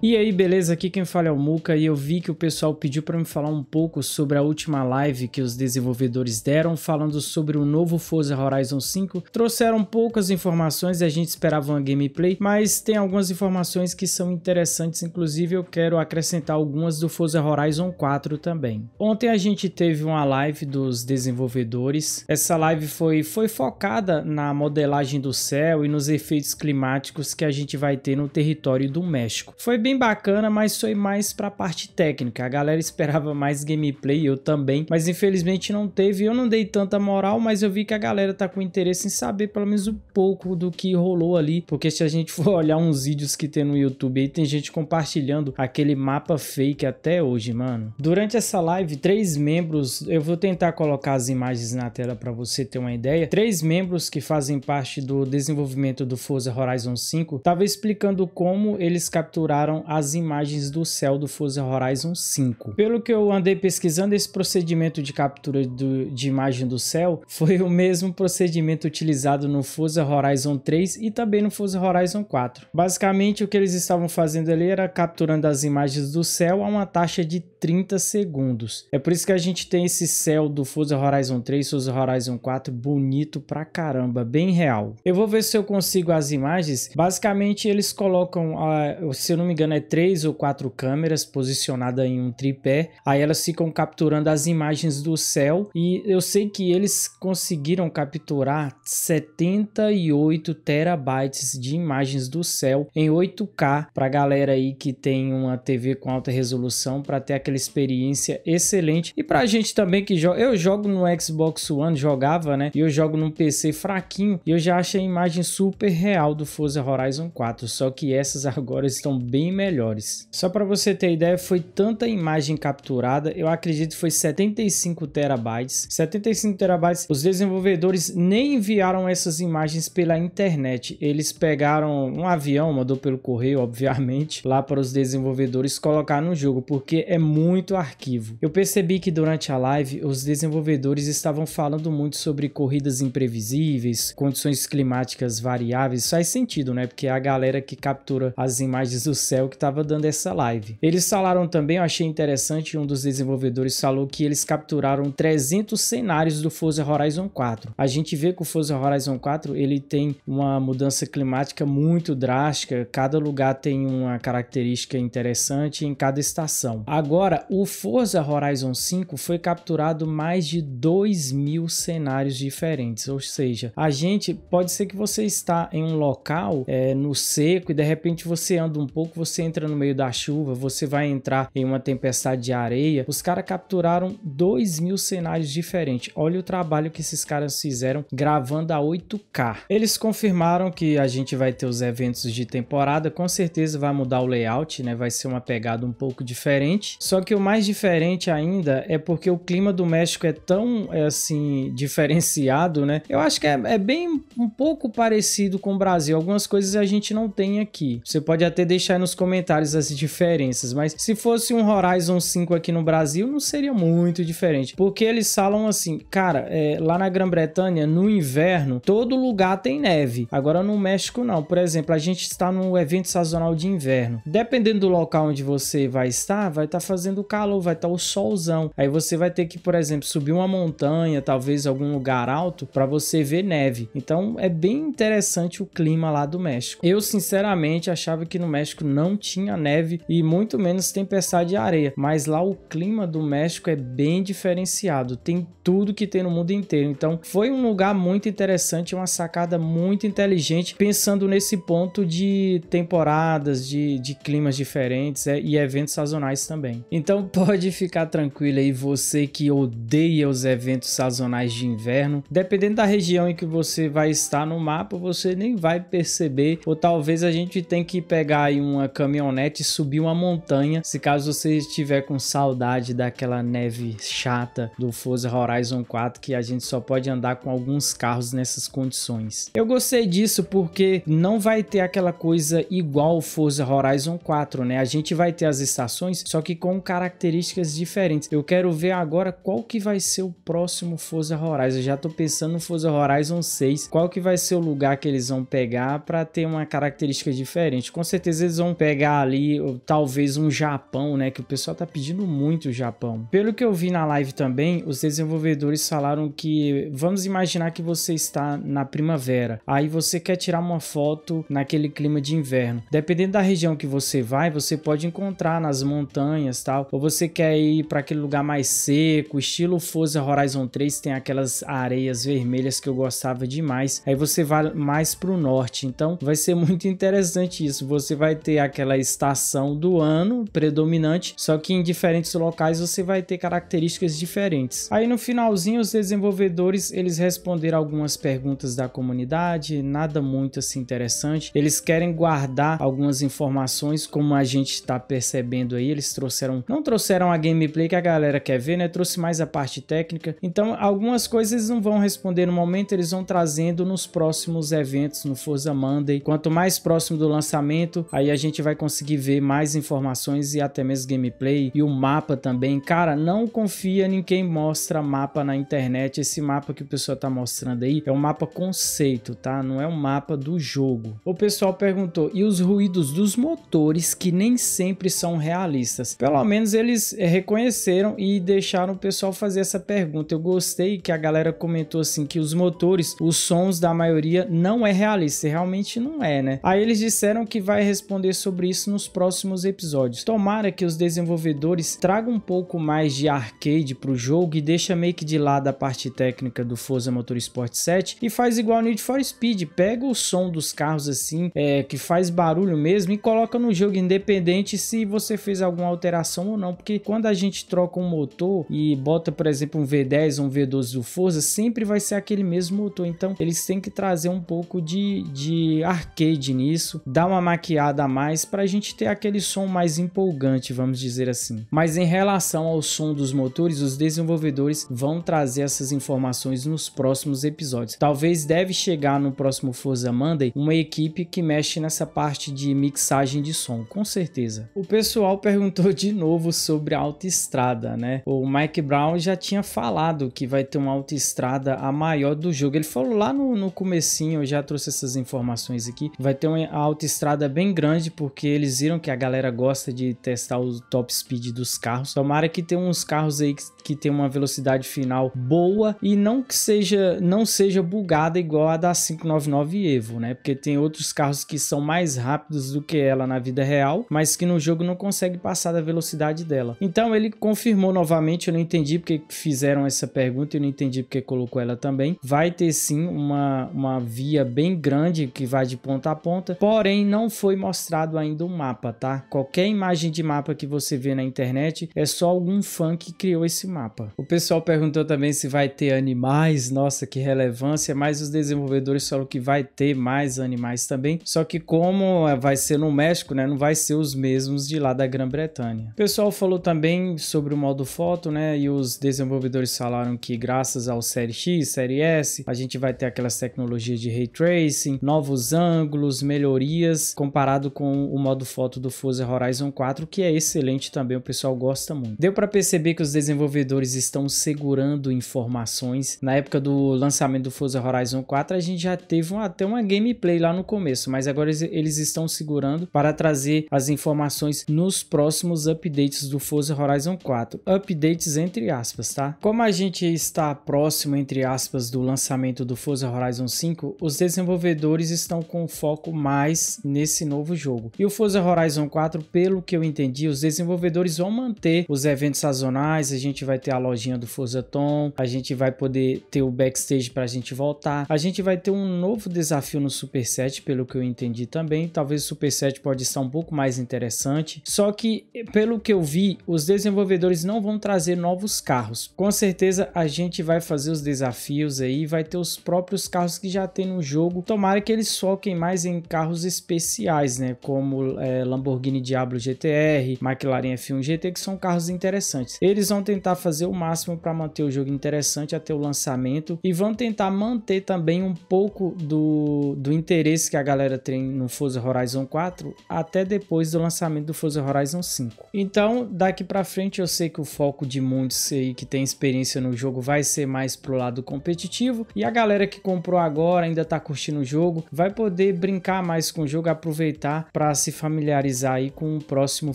E aí, beleza? Aqui quem fala é o Muca e eu vi que o pessoal pediu para me falar um pouco sobre a última live que os desenvolvedores deram falando sobre o novo Forza Horizon 5. Trouxeram poucas informações e a gente esperava uma gameplay, mas tem algumas informações que são interessantes, inclusive eu quero acrescentar algumas do Forza Horizon 4 também. Ontem a gente teve uma live dos desenvolvedores. Essa live foi, foi focada na modelagem do céu e nos efeitos climáticos que a gente vai ter no território do México. Foi bem bacana, mas foi mais pra parte técnica. A galera esperava mais gameplay, eu também, mas infelizmente não teve. Eu não dei tanta moral, mas eu vi que a galera tá com interesse em saber pelo menos um pouco do que rolou ali, porque se a gente for olhar uns vídeos que tem no YouTube aí, tem gente compartilhando aquele mapa fake até hoje, mano. Durante essa live, três membros, eu vou tentar colocar as imagens na tela para você ter uma ideia, três membros que fazem parte do desenvolvimento do Forza Horizon 5, tava explicando como eles capturaram as imagens do céu do Forza Horizon 5. Pelo que eu andei pesquisando, esse procedimento de captura do, de imagem do céu foi o mesmo procedimento utilizado no Forza Horizon 3 e também no Forza Horizon 4. Basicamente, o que eles estavam fazendo ali era capturando as imagens do céu a uma taxa de 30 segundos. É por isso que a gente tem esse céu do Forza Horizon 3, Forza Horizon 4 bonito pra caramba, bem real. Eu vou ver se eu consigo as imagens. Basicamente eles colocam, ah, se eu não me engano é três ou quatro câmeras posicionadas em um tripé, aí elas ficam capturando as imagens do céu e eu sei que eles conseguiram capturar 78 terabytes de imagens do céu em 8K pra galera aí que tem uma TV com alta resolução para ter aquela experiência excelente. E pra gente também que joga, eu jogo no Xbox One, jogava, né? E eu jogo num PC fraquinho e eu já achei a imagem super real do Forza Horizon 4, só que essas agora estão bem melhores. Só para você ter ideia, foi tanta imagem capturada, eu acredito que foi 75 terabytes. 75 terabytes. Os desenvolvedores nem enviaram essas imagens pela internet. Eles pegaram um avião, mandou pelo correio, obviamente, lá para os desenvolvedores colocar no jogo, porque é muito muito arquivo. Eu percebi que durante a live os desenvolvedores estavam falando muito sobre corridas imprevisíveis, condições climáticas variáveis. Faz sentido, né? Porque é a galera que captura as imagens do céu que estava dando essa live. Eles falaram também, eu achei interessante, um dos desenvolvedores falou que eles capturaram 300 cenários do Forza Horizon 4. A gente vê que o Forza Horizon 4 ele tem uma mudança climática muito drástica, cada lugar tem uma característica interessante em cada estação. Agora Agora, o Forza Horizon 5 foi capturado mais de 2 mil cenários diferentes, ou seja, a gente pode ser que você está em um local é, no seco e de repente você anda um pouco, você entra no meio da chuva, você vai entrar em uma tempestade de areia. Os caras capturaram 2 mil cenários diferentes. Olha o trabalho que esses caras fizeram gravando a 8K. Eles confirmaram que a gente vai ter os eventos de temporada, com certeza vai mudar o layout, né? Vai ser uma pegada um pouco diferente. Só só que o mais diferente ainda é porque o clima do México é tão, é, assim, diferenciado, né? Eu acho que é, é, bem um pouco parecido com o Brasil. Algumas coisas a gente não tem aqui. Você pode até deixar aí nos comentários as diferenças, mas se fosse um Horizon 5 aqui no Brasil, não seria muito diferente. Porque eles falam assim, cara, é, lá na Grã-Bretanha, no inverno, todo lugar tem neve. Agora no México, não. Por exemplo, a gente está num evento sazonal de inverno. Dependendo do local onde você vai estar, vai estar tá fazendo fazendo calor, vai estar tá o solzão. Aí você vai ter que, por exemplo, subir uma montanha, talvez algum lugar alto, para você ver neve. Então é bem interessante o clima lá do México. Eu, sinceramente, achava que no México não tinha neve e muito menos tempestade de areia, mas lá o clima do México é bem diferenciado. Tem tudo que tem no mundo inteiro. Então foi um lugar muito interessante, uma sacada muito inteligente, pensando nesse ponto de temporadas, de, de climas diferentes é, e eventos sazonais também. Então pode ficar tranquilo aí você que odeia os eventos sazonais de inverno. Dependendo da região em que você vai estar no mapa, você nem vai perceber. Ou talvez a gente tenha que pegar aí uma caminhonete e subir uma montanha, se caso você estiver com saudade daquela neve chata do Forza Horizon 4 que a gente só pode andar com alguns carros nessas condições. Eu gostei disso porque não vai ter aquela coisa igual o Forza Horizon 4, né? A gente vai ter as estações, só que com características diferentes. Eu quero ver agora qual que vai ser o próximo Forza Horizon. Eu já tô pensando no Forza Horizon 6. Qual que vai ser o lugar que eles vão pegar para ter uma característica diferente? Com certeza eles vão pegar ali, talvez um Japão, né? Que o pessoal tá pedindo muito o Japão. Pelo que eu vi na live também, os desenvolvedores falaram que vamos imaginar que você está na primavera. Aí você quer tirar uma foto naquele clima de inverno. Dependendo da região que você vai, você pode encontrar nas montanhas tal, ou você quer ir para aquele lugar mais seco, estilo Forza Horizon 3, tem aquelas areias vermelhas que eu gostava demais, aí você vai mais para o norte, então vai ser muito interessante isso, você vai ter aquela estação do ano predominante, só que em diferentes locais você vai ter características diferentes. Aí no finalzinho os desenvolvedores eles responderam algumas perguntas da comunidade, nada muito assim interessante, eles querem guardar algumas informações como a gente está percebendo aí, eles trouxeram não, trouxeram a gameplay que a galera quer ver, né? Trouxe mais a parte técnica. Então, algumas coisas não vão responder no momento, eles vão trazendo nos próximos eventos, no Forza Monday. Quanto mais próximo do lançamento, aí a gente vai conseguir ver mais informações e até mesmo gameplay e o mapa também. Cara, não confia em quem mostra mapa na internet. Esse mapa que o pessoal tá mostrando aí é um mapa conceito, tá? Não é um mapa do jogo. O pessoal perguntou, e os ruídos dos motores que nem sempre são realistas? Pelo menos eles eh, reconheceram e deixaram o pessoal fazer essa pergunta. Eu gostei que a galera comentou assim que os motores, os sons da maioria não é realista, realmente não é, né? Aí eles disseram que vai responder sobre isso nos próximos episódios. Tomara que os desenvolvedores tragam um pouco mais de arcade pro jogo e deixa meio que de lado a parte técnica do Forza Motorsport 7 e faz igual Need for Speed, pega o som dos carros assim, é, que faz barulho mesmo e coloca no jogo independente se você fez alguma alteração ou não, porque quando a gente troca um motor e bota, por exemplo, um V10 ou um V12 do Forza, sempre vai ser aquele mesmo motor. Então, eles têm que trazer um pouco de, de arcade nisso, dar uma maquiada a mais para a gente ter aquele som mais empolgante, vamos dizer assim. Mas em relação ao som dos motores, os desenvolvedores vão trazer essas informações nos próximos episódios. Talvez deve chegar no próximo Forza Monday uma equipe que mexe nessa parte de mixagem de som, com certeza. O pessoal perguntou de novo novo sobre a autoestrada, né? O Mike Brown já tinha falado que vai ter uma autoestrada a maior do jogo. Ele falou lá no, no comecinho, eu já trouxe essas informações aqui. Vai ter uma autoestrada bem grande, porque eles viram que a galera gosta de testar o top speed dos carros. Tomara que tenha uns carros aí que, que tem uma velocidade final boa e não que seja, não seja bugada igual a da 599 Evo, né? Porque tem outros carros que são mais rápidos do que ela na vida real, mas que no jogo não consegue passar da velocidade cidade dela. Então ele confirmou novamente, eu não entendi porque fizeram essa pergunta Eu não entendi porque colocou ela também. Vai ter sim uma, uma via bem grande que vai de ponta a ponta, porém não foi mostrado ainda um mapa, tá? Qualquer imagem de mapa que você vê na internet é só algum fã que criou esse mapa. O pessoal perguntou também se vai ter animais, nossa que relevância, mas os desenvolvedores falaram que vai ter mais animais também, só que como é, vai ser no México, né, não vai ser os mesmos de lá da Grã-Bretanha pessoal falou também sobre o modo foto, né? E os desenvolvedores falaram que graças ao Série X, Série S, a gente vai ter aquelas tecnologias de ray tracing, novos ângulos, melhorias, comparado com o modo foto do Forza Horizon 4, que é excelente também, o pessoal gosta muito. Deu para perceber que os desenvolvedores estão segurando informações. Na época do lançamento do Forza Horizon 4, a gente já teve uma, até uma gameplay lá no começo, mas agora eles, eles estão segurando para trazer as informações nos próximos updates updates do Forza Horizon 4. Updates entre aspas, tá? Como a gente está próximo, entre aspas, do lançamento do Forza Horizon 5, os desenvolvedores estão com foco mais nesse novo jogo. E o Forza Horizon 4, pelo que eu entendi, os desenvolvedores vão manter os eventos sazonais, a gente vai ter a lojinha do Forza Tom, a gente vai poder ter o backstage para a gente voltar, a gente vai ter um novo desafio no Super 7, pelo que eu entendi também, talvez o Super 7 pode estar um pouco mais interessante, só que pelo que que eu vi, os desenvolvedores não vão trazer novos carros. Com certeza a gente vai fazer os desafios aí, vai ter os próprios carros que já tem no jogo. Tomara que eles foquem mais em carros especiais, né? Como é, Lamborghini Diablo GTR, McLaren F1 GT, que são carros interessantes. Eles vão tentar fazer o máximo para manter o jogo interessante até o lançamento e vão tentar manter também um pouco do, do interesse que a galera tem no Forza Horizon 4 até depois do lançamento do Forza Horizon 5. Então, daqui para frente eu sei que o foco de muitos aí que tem experiência no jogo vai ser mais pro lado competitivo e a galera que comprou agora ainda tá curtindo o jogo, vai poder brincar mais com o jogo, aproveitar para se familiarizar aí com o próximo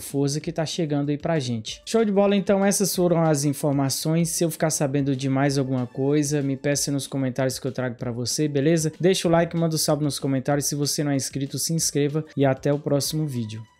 Forza que tá chegando aí pra gente. Show de bola, então essas foram as informações. Se eu ficar sabendo de mais alguma coisa, me peça nos comentários que eu trago para você, beleza? Deixa o like, manda o um salve nos comentários. Se você não é inscrito, se inscreva e até o próximo vídeo.